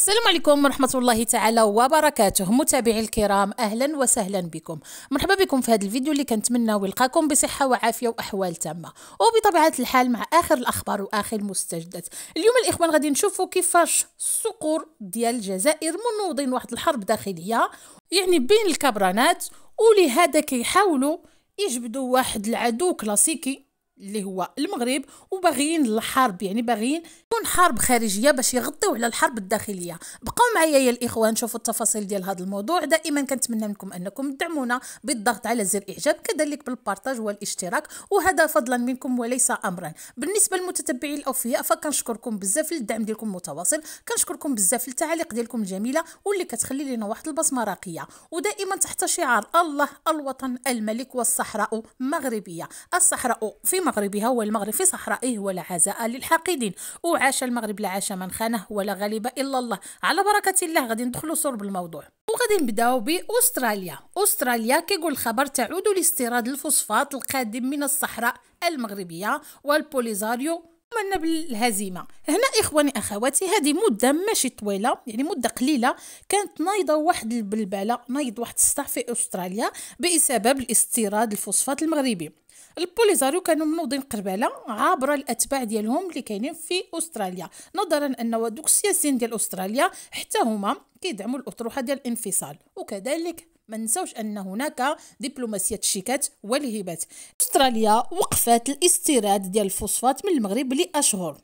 السلام عليكم ورحمة الله تعالى وبركاته متابعي الكرام أهلا وسهلا بكم مرحبا بكم في هذا الفيديو اللي كنتمنى يلقاكم بصحة وعافية وأحوال تامة وبطبيعة الحال مع آخر الأخبار وآخر المستجدات اليوم الإخوان غادي نشوفوا كيفاش الصقور ديال الجزائر منوضين واحد الحرب داخلية يعني بين الكبرانات ولهذا كيحاولوا يجبدوا واحد العدو كلاسيكي اللي هو المغرب وباغيين الحرب يعني باغيين تكون حرب خارجيه باش يغطيو على الحرب الداخليه بقاو معايا يا الاخوان شوفوا التفاصيل ديال هذا الموضوع دائما كنتمنى منكم انكم تدعمونا بالضغط على زر اعجاب كذلك بالبارتاج والاشتراك وهذا فضلا منكم وليس امرا بالنسبه للمتتبعين الاوفياء فكنشكركم بزاف للدعم ديالكم المتواصل كنشكركم بزاف للتعاليق ديالكم الجميله واللي كتخلي لنا واحد البصمه راقيه ودائما تحت شعار الله الوطن الملك والصحراء مغربيه الصحراء في مغربي هو المغرب في صحرائه ولا عزاء للحاقدين وعاش المغرب لا عاش من خانه ولا غالب إلا الله على بركة الله غادي ندخلوا صلب الموضوع وغادي نبداو باستراليا استراليا كيقول الخبر تعود لاستيراد الفوسفات القادم من الصحراء المغربيه والبوليزاريو من بالهزيمه هنا اخواني اخواتي هذه مده ماشي طويله يعني مده قليله كانت نايضه واحد البلبله نايض واحد الصح في استراليا بسبب الاستيراد الفوسفات المغربي البوليزاريو كانوا منوضين قربالة عبر الاتباع ديالهم اللي كاينين في استراليا نظرا ان دوك السياسيين ديال استراليا حتى هما كيدعموا الاطروحه ديال الانفصال وكذلك ما نساوش ان هناك دبلوماسيه الشيكات والهبات استراليا وقفت الاستيراد ديال الفوسفات من المغرب لاشهر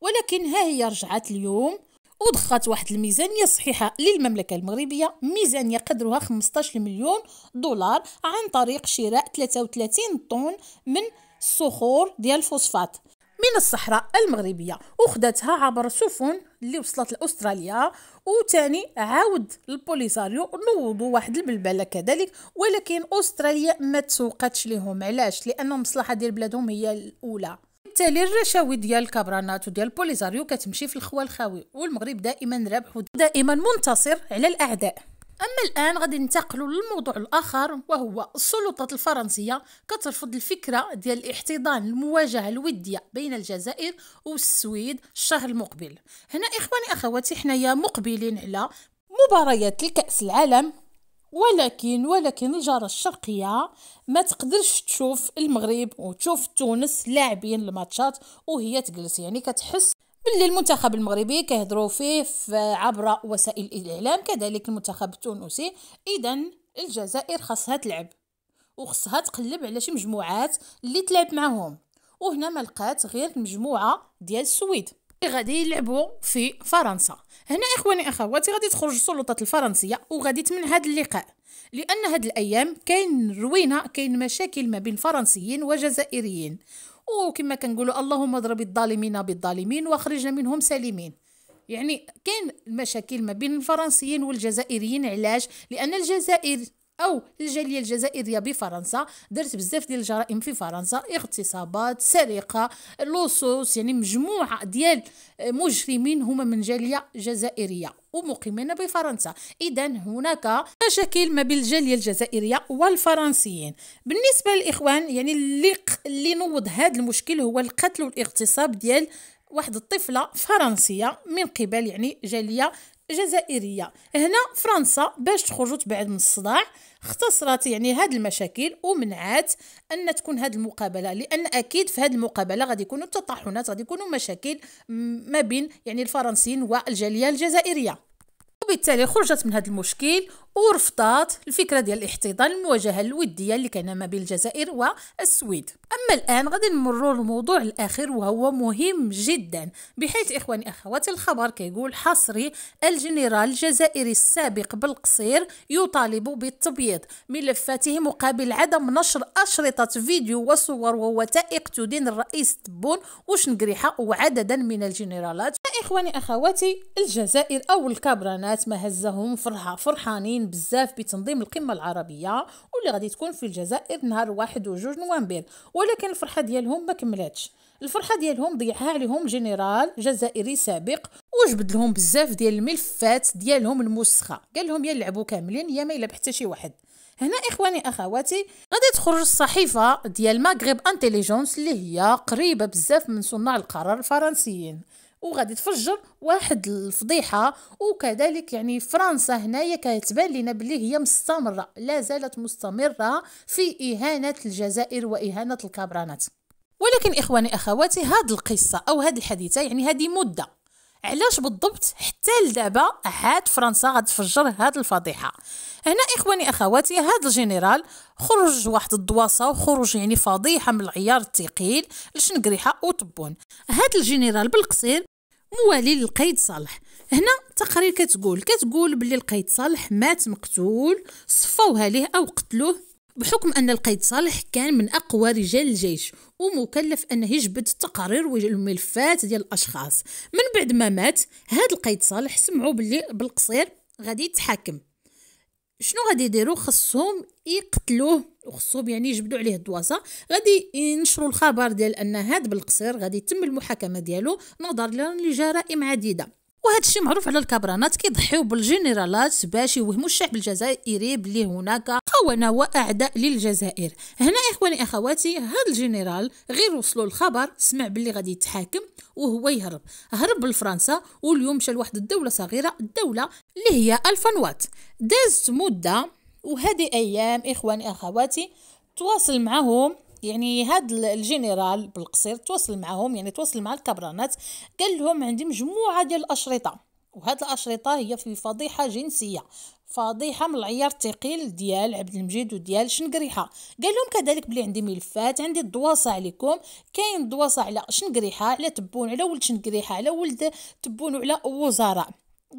ولكن ها هي رجعت اليوم وضخات واحد الميزانية صحيحة للمملكة المغربية ميزانية قدرها 15 مليون دولار عن طريق شراء 33 طن من الصخور ديال الفوسفات من الصحراء المغربية وخدتها عبر سفن اللي وصلت لأستراليا وتاني عاود البوليساريو نوضوا واحد البلبلة كذلك ولكن أستراليا ما تسوقتش لهم علاش لأن المصلحة ديال بلادهم هي الأولى وبالتالي الرشاوي ديال الكابرانات وديال البوليزاريو كتمشي في الخوال الخاوي والمغرب دائما رابح ودائما منتصر على الاعداء اما الان غادي ننتقلوا للموضوع الاخر وهو السلطات الفرنسيه كترفض الفكره ديال الاحتضان المواجهه الوديه بين الجزائر والسويد الشهر المقبل هنا اخواني اخواتي حنايا مقبلين على مباريات الكاس العالم ولكن ولكن الجارة الشرقية ما تقدرش تشوف المغرب وتشوف تونس لاعبين الماتشات وهي تجلس يعني كتحس باللي المنتخب المغربي كيهضروا فيه عبر وسائل الاعلام كذلك المنتخب التونسي اذا الجزائر خاصها تلعب وخصها تقلب على شي مجموعات اللي تلعب معاهم وهنا ما لقات غير مجموعه ديال السويد غادي يلعبوا في فرنسا هنا اخواني اخواتي غادي تخرج السلطات الفرنسيه وغادي تمنع هذا اللقاء لان هاد الايام كاين روينه كاين مشاكل ما بين فرنسيين وجزائريين وكما كنقولوا اللهم اضرب الظالمين بالظالمين واخرجنا منهم سالمين يعني كاين المشاكل ما بين الفرنسيين والجزائريين علاش لان الجزائر او الجاليه الجزائريه بفرنسا درت بزاف ديال الجرائم في فرنسا اغتصابات سرقه لصوص يعني مجموعه ديال مجرمين هما من جاليه جزائريه ومقيمين بفرنسا اذا هناك مشاكل ما بين الجاليه الجزائريه والفرنسيين بالنسبه للاخوان يعني اللي اللي نوض هذا المشكل هو القتل والاغتصاب ديال واحد الطفله فرنسيه من قبل يعني جاليه جزائريه هنا فرنسا باش تخرج وتبعد من الصداع اختصرت يعني هاد المشاكل ومنعات ان تكون هاد المقابله لان اكيد في هاد المقابله غادي يكونوا تطاحنات غادي يكونوا مشاكل ما بين يعني الفرنسيين والجاليه الجزائريه وبالتالي خرجت من هذا المشكل ورفضت الفكره ديال الاحتضان المواجهه الوديه اللي كان ما بين الجزائر والسويد اما الان غادي نمروا للموضوع الاخير وهو مهم جدا بحيث اخواني اخواتي الخبر كيقول حصري الجنرال الجزائري السابق بالقصير يطالب بالتبييض ملفاته مقابل عدم نشر اشرطه فيديو وصور ووثائق تدين الرئيس تبون وشنقريحه وعددا من الجنرالات اخواني اخواتي الجزائر او الكابرانات ما هزهم فرحه فرحانين مهتمين بزاف بتنظيم القمه العربيه واللي غادي تكون في الجزائر نهار واحد وجوج نوفمبر ولكن الفرحه ديالهم ما كملتش الفرحه ديالهم ضيعها عليهم جنرال جزائري سابق وجبد لهم بزاف ديال الملفات ديالهم الموسخه قال لهم يا نلعبوا كاملين يا ما يلعب حتى شي واحد هنا اخواني اخواتي غادي تخرج الصحيفه ديال ماغريب انتيليجونس اللي هي قريبه بزاف من صناع القرار الفرنسيين وغادي تفجر واحد الفضيحه وكذلك يعني فرنسا هنايا كتبان لنا بلي هي مستمره لا زالت مستمره في اهانه الجزائر واهانه الكبرانات ولكن اخواني اخواتي هاد القصه او هاد الحديثه يعني هادي مده علاش بالضبط حتى لدابا عاد فرنسا غتفجر هاد الفضيحه هنا اخواني اخواتي هاد الجنرال خرج واحد الدواسه وخرج يعني فضيحه من العيار الثقيل لشنقريحه وطبون هاد الجنرال بالقصير موالي للقيد صالح هنا التقارير كتقول كتقول بلي القيد صالح مات مقتول صفوها ليه او قتلوه بحكم ان القيد صالح كان من اقوى رجال الجيش ومكلف انه يجبد التقارير والملفات ديال الاشخاص من بعد ما مات هاد القيد صالح سمعوا بلي بالقصير غادي يتحاكم شنو غادي يديروا خصهم يقتلوه وخصهم يعني يجبدوا عليه الدواسه غادي ينشروا الخبر ديال ان هاد بالقصير غادي يتم المحاكمه ديالو نظرا لجرائم عديده وهذا الشيء معروف على الكبرانات كيضحيو بالجنرالات باش يوهموا الشعب الجزائري بلي هناك خونه واعداء للجزائر هنا اخواني اخواتي هذا الجنرال غير وصلوا الخبر سمع بلي غادي يتحاكم وهو يهرب هرب لفرنسا واليوم مشى لواحد الدوله صغيره الدوله اللي هي الفنوات دازت مده وهذه ايام اخواني اخواتي تواصل معهم يعني هاد الجنرال بالقصير تواصل معهم يعني تواصل مع الكبرانات قال لهم عندي مجموعه ديال الاشرطه وهاد الاشرطه هي في فضيحه جنسيه فضيحه من العيار الثقيل ديال عبد المجيد وديال شنقريحه قال لهم كذلك بلي عندي ملفات عندي الدواسه عليكم كاين دواسه على شنقريحه على تبون على ولد شنقريحه على ولد تبون على وزراء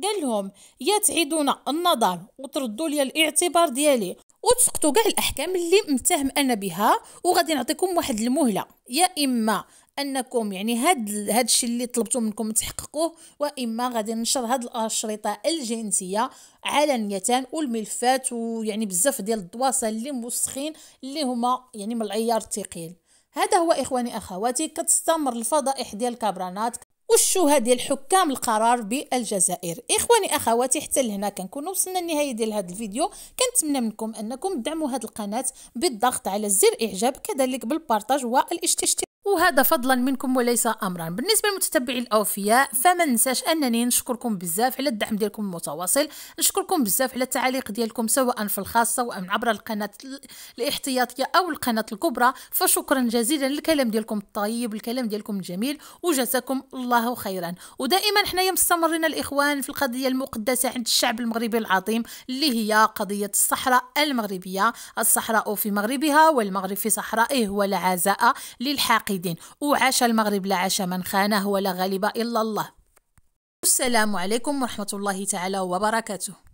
قال لهم يا تعيدون النظر وتردوا لي الاعتبار ديالي وتسقطوا كاع الاحكام اللي متهم انا بها وغادي نعطيكم واحد المهله يا اما انكم يعني هاد هاد الشيء اللي طلبتو منكم تحققوه واما غادي ننشر هاد الاشرطه الجنسيه علنيه والملفات ويعني بزاف ديال الدواسه اللي موسخين اللي هما يعني من العيار الثقيل هذا هو اخواني اخواتي كتستمر الفضائح ديال كابرانات والشهى ديال حكام القرار بالجزائر اخواني اخواتي حتى لهنا كنكون وصلنا للنهايه ديال هذا الفيديو كنتمنى منكم انكم تدعموا هذه القناه بالضغط على زر اعجاب كذلك بالبارطاج والاشتراك وهذا فضلا منكم وليس امرا بالنسبه للمتتبعين الاوفياء فما ننساش انني نشكركم بزاف على الدعم ديالكم المتواصل نشكركم بزاف على التعليق ديالكم سواء في الخاصه سواء عبر القناه الاحتياطيه او القناه الكبرى فشكرا جزيلا للكلام ديالكم الطيب الكلام ديالكم طيب، الجميل وجزاكم الله خيرا ودائما حنايا مستمرين الاخوان في القضيه المقدسه عند الشعب المغربي العظيم اللي هي قضيه الصحراء المغربيه الصحراء في مغربها والمغرب في صحرائه والعزاء للحاقين واحد وعاش المغرب لا عاش من خانه ولا غالب إلا الله السلام عليكم ورحمة الله تعالى وبركاته